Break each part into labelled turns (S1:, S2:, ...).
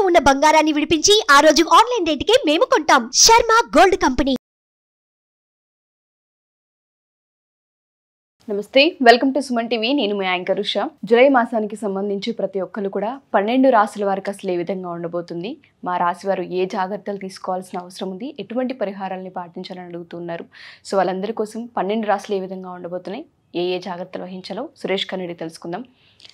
S1: తాకట్టులో ఉన్న బంగారాన్ని విడిపించి ఆ రోజు ఆన్లైన్ కి మేము కొంటాం శర్మ గోల్డ్ కంపెనీ నమస్తే వెల్కమ్ టు సుమన్ టీవీ నేను మీ యాంకర్ ఉషా జులై మాసానికి సంబంధించి ప్రతి ఒక్కరు కూడా పన్నెండు రాశుల వారికి అసలు ఏ విధంగా ఉండబోతుంది మా రాశి వారు ఏ జాగ్రత్తలు తీసుకోవాల్సిన అవసరం ఉంది ఎటువంటి పరిహారాలని పాటించాలని అడుగుతున్నారు సో వాళ్ళందరి కోసం పన్నెండు రాశులు ఏ విధంగా ఉండబోతున్నాయి ఏ ఏ జాగ్రత్తలు వహించాలో సురేష్ కన్నడి తెలుసుకుందాం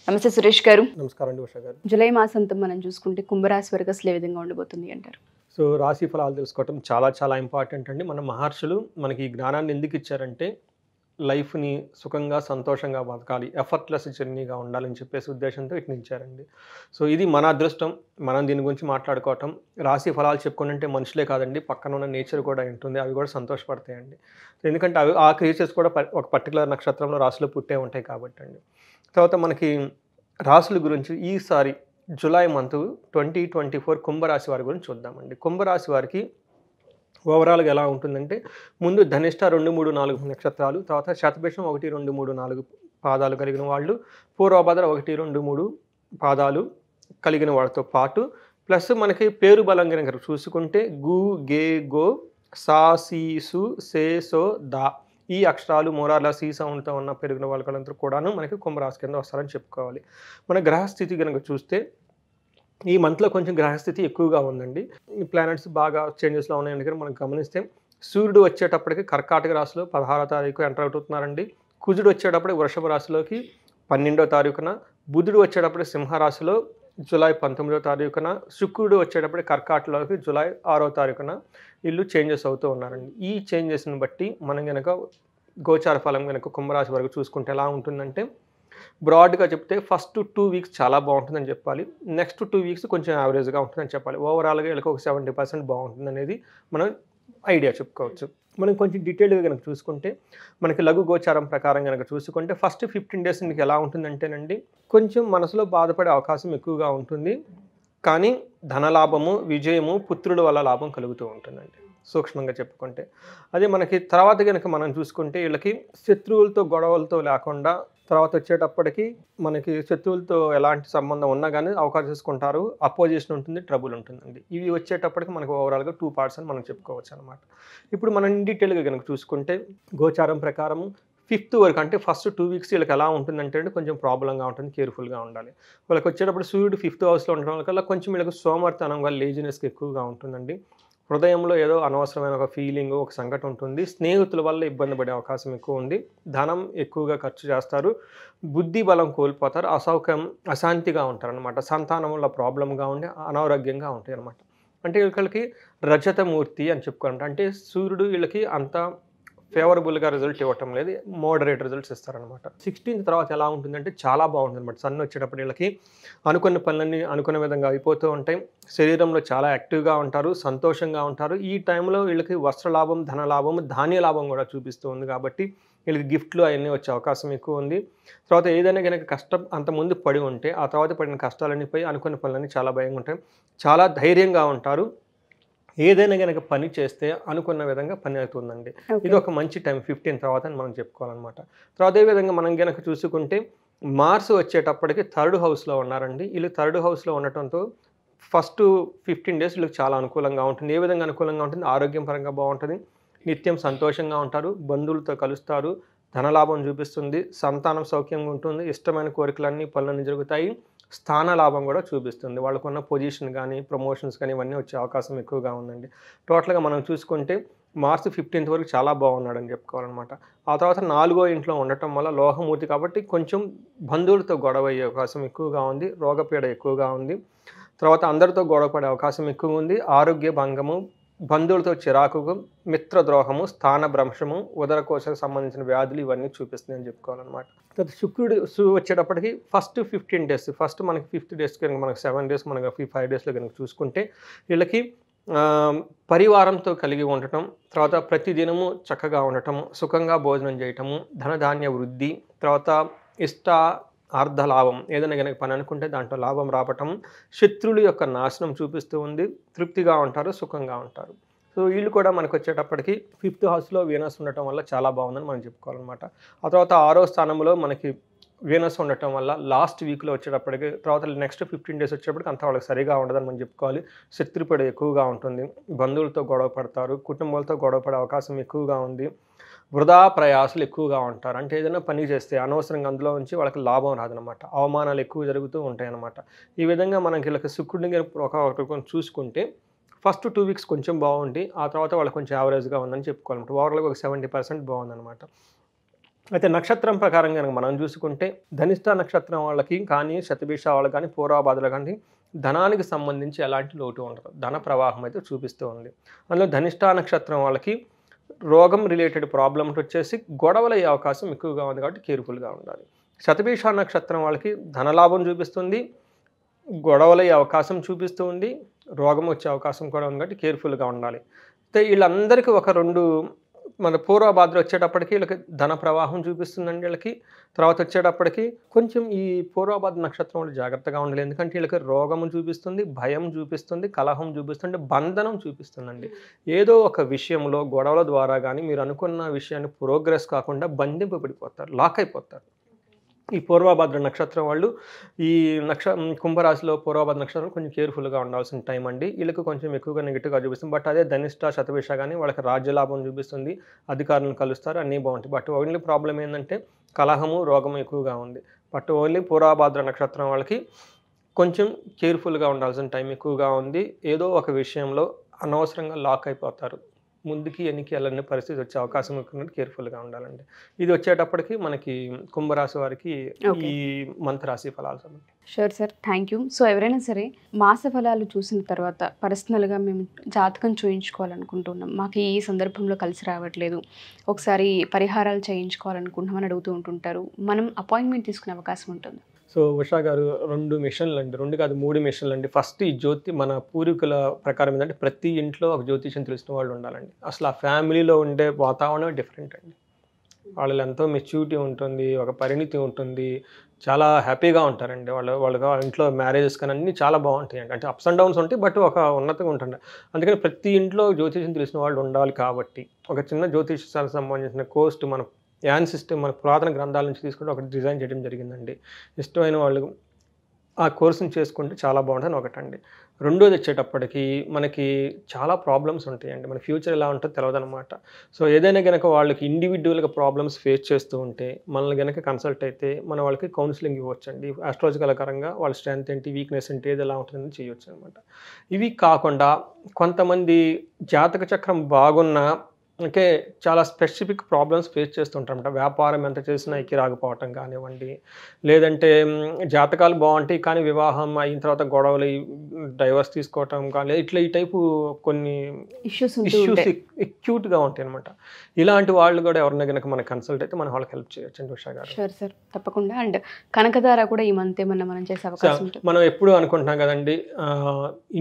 S1: నమస్తే సురేష్ గారు
S2: నమస్కారం ఉషా గారు
S1: జులై మాసంతో మనం చూసుకుంటే కుంభరాశి వరకు అసలు ఏ విధంగా ఉండబోతుంది అంటారు
S2: సో రాశి ఫలాలు తెలుసుకోవటం చాలా చాలా ఇంపార్టెంట్ అండి మన మహర్షులు మనకి ఈ జ్ఞానాన్ని ఎందుకు ఇచ్చారంటే లైఫ్ని సుఖంగా సంతోషంగా బతకాలి ఎఫర్ట్లెస్ జర్నీగా ఉండాలని చెప్పేసి ఉద్దేశంతో ఇటు నిలిచారండి సో ఇది మన అదృష్టం మనం దీని గురించి మాట్లాడుకోవటం రాశి ఫలాలు చెప్పుకుంటే మనుషులే కాదండి పక్కన ఉన్న నేచర్ కూడా ఉంటుంది అవి కూడా సంతోషపడతాయండి ఎందుకంటే అవి ఆ క్రియేచర్స్ కూడా ఒక పర్టికులర్ నక్షత్రంలో రాశులు పుట్టే ఉంటాయి కాబట్టి అండి తర్వాత మనకి రాశుల గురించి ఈసారి July month twenty twenty four కుంభరాశి వారి గురించి చూద్దామండి కుంభరాశి వారికి ఓవరాల్గా ఎలా ఉంటుందంటే ముందు ధనిష్ట రెండు మూడు నాలుగు నక్షత్రాలు తర్వాత శతభిషం ఒకటి రెండు మూడు నాలుగు పాదాలు కలిగిన వాళ్ళు పూర్వభద్ర ఒకటి రెండు మూడు పాదాలు కలిగిన వాళ్ళతో పాటు ప్లస్ మనకి పేరు బలంగా కనుక చూసుకుంటే గు గే గో సా సీసు సు సే సో దా ఈ అక్షరాలు మోరాల సీ సౌండ్తో ఉన్న పెరిగిన వాళ్ళందరూ కూడాను మనకి కుంభరాశి కింద వస్తారని చెప్పుకోవాలి మన గ్రహస్థితి కనుక చూస్తే ఈ మంత్లో కొంచెం గ్రహస్థితి ఎక్కువగా ఉందండి ఈ ప్లానెట్స్ బాగా చేంజెస్లో ఉన్నాయని కానీ మనం గమనిస్తే సూర్యుడు వచ్చేటప్పటికి కర్కాటక రాశిలో పదహారో తారీఖు ఎంటర్ అవుతున్నారండి కుజుడు వచ్చేటప్పటికి వృషభ రాశిలోకి పన్నెండో తారీఖున బుధుడు వచ్చేటప్పుడు సింహరాశిలో జూలై పంతొమ్మిదో తారీఖున శుక్రుడు వచ్చేటప్పుడు కర్కాటలోకి జూలై ఆరో తారీఖున వీళ్ళు చేంజెస్ అవుతూ ఉన్నారండి ఈ చేంజెస్ని బట్టి మనం కనుక గోచార ఫలం కనుక కుంభరాశి వరకు చూసుకుంటే ఎలా ఉంటుందంటే బ్రాడ్గా చెప్తే ఫస్ట్ టూ వీక్స్ చాలా బాగుంటుందని చెప్పాలి నెక్స్ట్ టూ వీక్స్ కొంచెం యావరేజ్గా ఉంటుందని చెప్పాలి ఓవరాల్గా వీళ్ళకి ఒక సెవెంటీ పర్సెంట్ బాగుంటుంది అనేది మనం ఐడియా చెప్పుకోవచ్చు మనం కొంచెం డీటెయిల్గా కనుక చూసుకుంటే మనకి లఘు గోచారం ప్రకారం కనుక చూసుకుంటే ఫస్ట్ ఫిఫ్టీన్ డేస్ మీకు ఎలా ఉంటుందంటేనండి కొంచెం మనసులో బాధపడే అవకాశం ఎక్కువగా ఉంటుంది కానీ ధనలాభము విజయము పుత్రుల వల్ల లాభం కలుగుతూ ఉంటుందండి సూక్ష్మంగా చెప్పుకుంటే అదే మనకి తర్వాత కనుక మనం చూసుకుంటే వీళ్ళకి శత్రువులతో గొడవలతో లేకుండా తర్వాత వచ్చేటప్పటికి మనకి శత్రువులతో ఎలాంటి సంబంధం ఉన్నా కానీ అవకాశం చేసుకుంటారు అపోజిషన్ ఉంటుంది ట్రబుల్ ఉంటుందండి ఇవి వచ్చేటప్పటికి మనకు ఓవరాల్గా టూ పార్ట్స్ అని మనం చెప్పుకోవచ్చు అనమాట ఇప్పుడు మనం డీటెయిల్గా కనుక చూసుకుంటే గోచారం ప్రకారం ఫిఫ్త్ వరకు అంటే ఫస్ట్ టూ వీక్స్ వీళ్ళకి ఎలా ఉంటుందంటే కొంచెం ప్రాబ్లంగా ఉంటుంది కేర్ఫుల్గా ఉండాలి వాళ్ళకి వచ్చేటప్పుడు సూర్యుడు ఫిఫ్త్ హౌస్లో ఉండడం వల్ల కొంచెం వీళ్ళకి వల్ల లేజినెస్కి ఎక్కువగా ఉంటుందండి హృదయంలో ఏదో అనవసరమైన ఒక ఫీలింగ్ ఒక సంఘటన ఉంటుంది స్నేహితుల వల్ల ఇబ్బంది పడే అవకాశం ఎక్కువ ఉంది ధనం ఎక్కువగా ఖర్చు చేస్తారు బుద్ధి బలం కోల్పోతారు అసౌకర్యం అశాంతిగా ఉంటారు అనమాట సంతానం వల్ల ప్రాబ్లంగా ఉండి అనారోగ్యంగా ఉంటాయి అనమాట అంటే వీళ్ళకి రజతమూర్తి అని చెప్పుకోవాలంటే అంటే సూర్యుడు వీళ్ళకి అంత ఫేవరబుల్గా రిజల్ట్ ఇవ్వటం లేదు మోడరేట్ రిజల్ట్స్ ఇస్తారనమాట సిక్స్టీన్త్ తర్వాత ఎలా ఉంటుందంటే చాలా బాగుంటుంది అనమాట సన్ వచ్చేటప్పుడు వీళ్ళకి అనుకున్న పనులన్నీ అనుకున్న విధంగా అయిపోతూ ఉంటాయి శరీరంలో చాలా యాక్టివ్గా ఉంటారు సంతోషంగా ఉంటారు ఈ టైంలో వీళ్ళకి వస్త్ర లాభం ధన లాభం ధాన్య లాభం కూడా చూపిస్తూ ఉంది కాబట్టి వీళ్ళకి గిఫ్ట్లు అవన్నీ వచ్చే అవకాశం ఎక్కువ ఉంది తర్వాత ఏదైనా కనుక కష్టం ముందు పడి ఉంటే ఆ తర్వాత పడిన కష్టాలన్నీ పోయి అనుకున్న పనులన్నీ చాలా భయంగా ఉంటాయి చాలా ధైర్యంగా ఉంటారు ఏదైనా కనుక పని చేస్తే అనుకున్న విధంగా పని అవుతుందండి ఇది ఒక మంచి టైం ఫిఫ్టీన్ తర్వాత అని మనం చెప్పుకోవాలన్నమాట తర్వాత అదేవిధంగా మనం కనుక చూసుకుంటే మార్స్ వచ్చేటప్పటికి థర్డ్ హౌస్లో ఉన్నారండి వీళ్ళు థర్డ్ హౌస్లో ఉండటంతో ఫస్ట్ ఫిఫ్టీన్ డేస్ వీళ్ళకి చాలా అనుకూలంగా ఉంటుంది ఏ విధంగా అనుకూలంగా ఉంటుంది ఆరోగ్యం పరంగా బాగుంటుంది నిత్యం సంతోషంగా ఉంటారు బంధువులతో కలుస్తారు ధనలాభం చూపిస్తుంది సంతానం సౌఖ్యంగా ఉంటుంది ఇష్టమైన కోరికలన్నీ పనులన్నీ జరుగుతాయి స్థాన లాభం కూడా చూపిస్తుంది వాళ్ళకున్న పొజిషన్ కానీ ప్రమోషన్స్ కానీ ఇవన్నీ వచ్చే అవకాశం ఎక్కువగా ఉందండి టోటల్గా మనం చూసుకుంటే మార్చి ఫిఫ్టీన్త్ వరకు చాలా బాగున్నాడని చెప్పుకోవాలన్నమాట ఆ తర్వాత నాలుగో ఇంట్లో ఉండటం వల్ల లోహమూర్తి కాబట్టి కొంచెం బంధువులతో గొడవ అయ్యే అవకాశం ఎక్కువగా ఉంది రోగపీడ ఎక్కువగా ఉంది తర్వాత అందరితో గొడవపడే అవకాశం ఎక్కువ ఉంది ఆరోగ్య భంగము బంధువులతో చిరాకుకు మిత్రద్రోహము స్థానభ్రంశము ఉదరకోశకు సంబంధించిన వ్యాధులు ఇవన్నీ చూపిస్తుంది అని చెప్పుకోవాలన్నమాట తర్వాత శుక్రుడు వచ్చేటప్పటికి ఫస్ట్ ఫిఫ్టీన్ డేస్ ఫస్ట్ మనకి ఫిఫ్త్ డేస్ కనుక మనకి సెవెన్ డేస్ మనకి ఫైవ్ డేస్లో కనుక చూసుకుంటే వీళ్ళకి పరివారంతో కలిగి ఉండటం తర్వాత ప్రతిదినము చక్కగా ఉండటం సుఖంగా భోజనం చేయటము ధనధాన్య వృద్ధి తర్వాత ఇష్ట అర్ధ లాభం ఏదైనా కనుక పని అనుకుంటే దాంట్లో లాభం రావటం శత్రువుల యొక్క నాశనం చూపిస్తూ ఉంది తృప్తిగా ఉంటారు సుఖంగా ఉంటారు సో వీళ్ళు కూడా మనకు వచ్చేటప్పటికి ఫిఫ్త్ హౌస్లో వీనస్ ఉండటం వల్ల చాలా బాగుందని మనం చెప్పుకోవాలన్నమాట ఆ తర్వాత ఆరో స్థానంలో మనకి వీనస్ ఉండటం వల్ల లాస్ట్ వీక్లో వచ్చేటప్పటికి తర్వాత నెక్స్ట్ ఫిఫ్టీన్ డేస్ వచ్చేటప్పటికి అంత వాళ్ళకి సరిగా ఉండదని మనం చెప్పుకోవాలి శత్రుపడి ఎక్కువగా ఉంటుంది బంధువులతో గొడవ పడతారు కుటుంబాలతో గొడవ పడే అవకాశం ఎక్కువగా ఉంది వృధా ప్రయాసలు ఎక్కువగా ఉంటారు అంటే ఏదైనా పని చేస్తే అనవసరంగా అందులో ఉంచి వాళ్ళకి లాభం రాదనమాట అవమానాలు ఎక్కువ జరుగుతూ ఉంటాయన్నమాట ఈ విధంగా మనకి ఇలా శుక్రుడిని ఒక చూసుకుంటే ఫస్ట్ టూ వీక్స్ కొంచెం బాగుండి ఆ తర్వాత వాళ్ళకి కొంచెం యావరేజ్గా ఉందని చెప్పుకోవాలన్నమాట ఓవరాల్గా ఒక సెవెంటీ పర్సెంట్ బాగుందన్నమాట అయితే నక్షత్రం ప్రకారం కనుక మనం చూసుకుంటే ధనిష్ట నక్షత్రం వాళ్ళకి కానీ శతభిష వాళ్ళకి కానీ పూర్వబాధలు కానీ ధనానికి సంబంధించి ఎలాంటి లోటు ఉండదు ధన ప్రవాహం అయితే చూపిస్తూ ఉంది అందులో ధనిష్ట నక్షత్రం వాళ్ళకి రోగం రిలేటెడ్ ప్రాబ్లమ్స్ వచ్చేసి గొడవలు అయ్యే అవకాశం ఎక్కువగా ఉంది కాబట్టి కేర్ఫుల్గా ఉండాలి శతభీష నక్షత్రం వాళ్ళకి ధనలాభం చూపిస్తుంది గొడవలయ్యే అవకాశం చూపిస్తూ ఉంది రోగం వచ్చే అవకాశం కూడా ఉంది కాబట్టి కేర్ఫుల్గా ఉండాలి అయితే వీళ్ళందరికీ ఒక రెండు మన పూర్వభాద్ర వచ్చేటప్పటికి వీళ్ళకి ధన ప్రవాహం చూపిస్తుందండి వీళ్ళకి తర్వాత వచ్చేటప్పటికి కొంచెం ఈ పూర్వభాద్ర నక్షత్రం వాళ్ళు జాగ్రత్తగా ఉండాలి ఎందుకంటే వీళ్ళకి రోగము చూపిస్తుంది భయం చూపిస్తుంది కలహం చూపిస్తుంది బంధనం చూపిస్తుందండి ఏదో ఒక విషయంలో గొడవల ద్వారా కానీ మీరు అనుకున్న విషయాన్ని ప్రోగ్రెస్ కాకుండా బంధింపు పడిపోతారు లాక్ అయిపోతారు ఈ పూర్వభద్ర నక్షత్రం వాళ్ళు ఈ నక్ష కుంభరాశిలో పూర్వభద్ర నక్షత్రం కొంచెం కేర్ఫుల్గా ఉండాల్సిన టైం అండి వీళ్ళకి కొంచెం ఎక్కువగా నెగిటివ్గా చూపిస్తుంది బట్ అదే ధనిష్ట శతవిష కానీ వాళ్ళకి రాజ్యలాభం చూపిస్తుంది అధికారులను కలుస్తారు అన్నీ బాగుంటాయి బట్ ఓన్లీ ప్రాబ్లం ఏంటంటే కలహము రోగము ఎక్కువగా ఉంది బట్ ఓన్లీ పూర్వభద్ర నక్షత్రం వాళ్ళకి కొంచెం కేర్ఫుల్గా ఉండాల్సిన టైం ఎక్కువగా ఉంది ఏదో ఒక విషయంలో అనవసరంగా లాక్ అయిపోతారు ముందుకి ఎన్నికి వెళ్ళని పరిస్థితి వచ్చే అవకాశం ఉన్నట్టు కేర్ఫుల్గా ఉండాలండి ఇది వచ్చేటప్పటికి మనకి కుంభరాశి వారికి ఈ మంత్ రాశి ఫలాలు
S1: sure sir thank you so ఎవరైనా సరే మాస ఫలాలు చూసిన తర్వాత పర్సనల్గా మేము జాతకం చూయించుకోవాలనుకుంటున్నాం మాకు ఈ సందర్భంలో కలిసి రావట్లేదు ఒకసారి పరిహారాలు చేయించుకోవాలనుకుంటున్నామని అడుగుతూ ఉంటుంటారు మనం అపాయింట్మెంట్ తీసుకునే అవకాశం ఉంటుంది
S2: సో ఉషా గారు రెండు మిషన్లు అండి రెండు కాదు మూడు మిషన్లు అండి ఫస్ట్ ఈ జ్యోతి మన పూర్వీకుల ప్రకారం ఏంటంటే ప్రతి ఇంట్లో ఒక జ్యోతిషం తెలిసిన వాళ్ళు ఉండాలండి అసలు ఆ ఫ్యామిలీలో ఉండే వాతావరణం డిఫరెంట్ అండి వాళ్ళు ఎంతో మెచ్యూరిటీ ఉంటుంది ఒక పరిణితి ఉంటుంది చాలా హ్యాపీగా ఉంటారండి వాళ్ళకి వాళ్ళ ఇంట్లో మ్యారేజెస్ కానీ అన్నీ చాలా బాగుంటాయండి అంటే అప్స్ అండ్ డౌన్స్ ఉంటాయి బట్ ఒక ఉన్నతంగా ఉంటుంది అందుకని ప్రతి ఇంట్లో జ్యోతిషం తెలిసిన వాళ్ళు ఉండాలి కాబట్టి ఒక చిన్న జ్యోతిషానికి సంబంధించిన కోస్ట్ మన యాన్ సిస్టమ్ మన పురాతన గ్రంథాల నుంచి తీసుకుని ఒకటి డిజైన్ చేయడం జరిగిందండి ఇష్టమైన వాళ్ళు ఆ కోర్సును చేసుకుంటే చాలా బాగుంటుంది ఒకటండి రెండోది వచ్చేటప్పటికి మనకి చాలా ప్రాబ్లమ్స్ ఉంటాయండి మన ఫ్యూచర్ ఎలా ఉంటుందో తెలియదు అనమాట సో ఏదైనా కనుక వాళ్ళకి ఇండివిజువల్గా ప్రాబ్లమ్స్ ఫేస్ చేస్తూ ఉంటే మనల్ని కనుక కన్సల్ట్ అయితే మన వాళ్ళకి కౌన్సిలింగ్ ఇవ్వచ్చండి ఆస్ట్రాలజికల్ పరంగా వాళ్ళ స్ట్రెంత్ ఏంటి వీక్నెస్ ఏంటి ఏది ఎలా ఉంటుందని చేయవచ్చు అనమాట ఇవి కాకుండా కొంతమంది జాతక చక్రం బాగున్నా అంటే చాలా స్పెసిఫిక్ ప్రాబ్లమ్స్ ఫేస్ చేస్తుంటారన్నమాట వ్యాపారం ఎంత చేసినా ఎక్కి రాకపోవటం కానివ్వండి లేదంటే జాతకాలు బాగుంటాయి కానీ వివాహం అయిన తర్వాత గొడవలు డైవర్స్ తీసుకోవటం కానీ ఇట్లా ఈ టైపు కొన్ని ఇష్యూస్ ఇష్యూస్ ఎక్యూట్గా ఉంటాయి అనమాట ఇలాంటి వాళ్ళు కూడా ఎవరినైనా కనుక మనకు కన్సల్ట్ అయితే మనం వాళ్ళకి హెల్ప్ చేయొచ్చు అండి ఉషా గారు
S1: షూర్ సార్ తప్పకుండా అండ్ కనకధార కూడా ఈ మంత్ ఏమన్నా మనం చేసే అవకాశం
S2: మనం ఎప్పుడు అనుకుంటున్నాం కదండి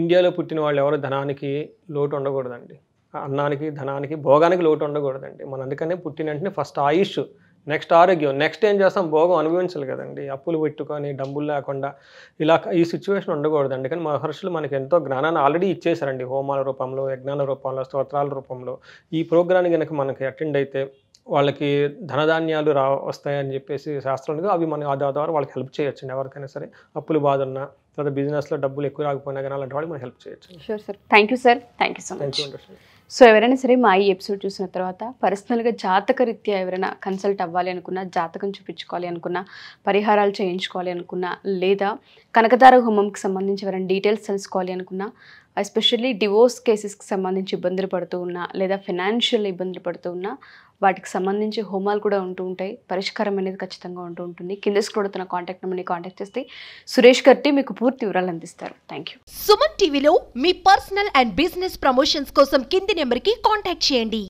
S2: ఇండియాలో పుట్టిన వాళ్ళు ఎవరు ధనానికి లోటు ఉండకూడదండి అన్నానికి ధనానికి భోగానికి లోటు ఉండకూడదండి మనం అందుకనే పుట్టిన వెంటనే ఫస్ట్ ఆయుష్ నెక్స్ట్ ఆరోగ్యం నెక్స్ట్ ఏం చేస్తాం భోగం అనుభవించాలి కదండి అప్పులు పెట్టుకొని డబ్బులు లేకుండా ఇలా ఈ సిచ్యువేషన్ ఉండకూడదండి కానీ మహర్షులు మనకి ఎంతో జ్ఞానాన్ని ఆల్రెడీ ఇచ్చేశారండి హోమాల రూపంలో యజ్ఞాన రూపంలో స్తోత్రాల రూపంలో ఈ ప్రోగ్రాన్ని కనుక మనకి అటెండ్ అయితే వాళ్ళకి ధనధాన్యాలు రా వస్తాయని చెప్పేసి శాస్త్రంలో అవి మన ఆదా ద్వారా వాళ్ళకి హెల్ప్ చేయొచ్చు ఎవరికైనా సరే అప్పులు బాధ ఉన్నా తర్వాత బిజినెస్లో డబ్బులు ఎక్కువ రాకపోయినా కానీ అలాంటి వాళ్ళకి మనం హెల్ప్ చేయొచ్చు
S1: sure sir thank you sir thank you so much so ఎవరైనా సరే మా ఈ ఎపిసోడ్ చూసిన తర్వాత పర్సనల్గా జాతక రీత్యా ఎవరైనా కన్సల్ట్ అవ్వాలి అనుకున్నా జాతకం చూపించుకోవాలి అనుకున్నా పరిహారాలు చేయించుకోవాలి అనుకున్నా లేదా కనకదార హోమంకి సంబంధించి ఎవరైనా డీటెయిల్స్ తెలుసుకోవాలి అనుకున్నా ఎస్పెషల్లీ డివోర్స్ కేసెస్కి సంబంధించి ఇబ్బందులు పడుతూ ఉన్నా లేదా ఫినాన్షియల్ ఇబ్బందులు పడుతూ ఉన్నా వాటికి సంబంధించి హోమాలు కూడా ఉంటూ ఉంటాయి పరిష్కారం అనేది ఖచ్చితంగా ఉంటూ ఉంటుంది కింద కూడా తన కాంటాక్ట్ నెంబర్ని కాంటాక్ట్ చేస్తే సురేష్ గట్టి మీకు పూర్తి వివరాలు అందిస్తారు థ్యాంక్ యూ సుమన్ టీవీలో మీ పర్సనల్ అండ్ బిజినెస్ ప్రమోషన్స్ కోసం కింది నెంబర్కి కాంటాక్ట్ చేయండి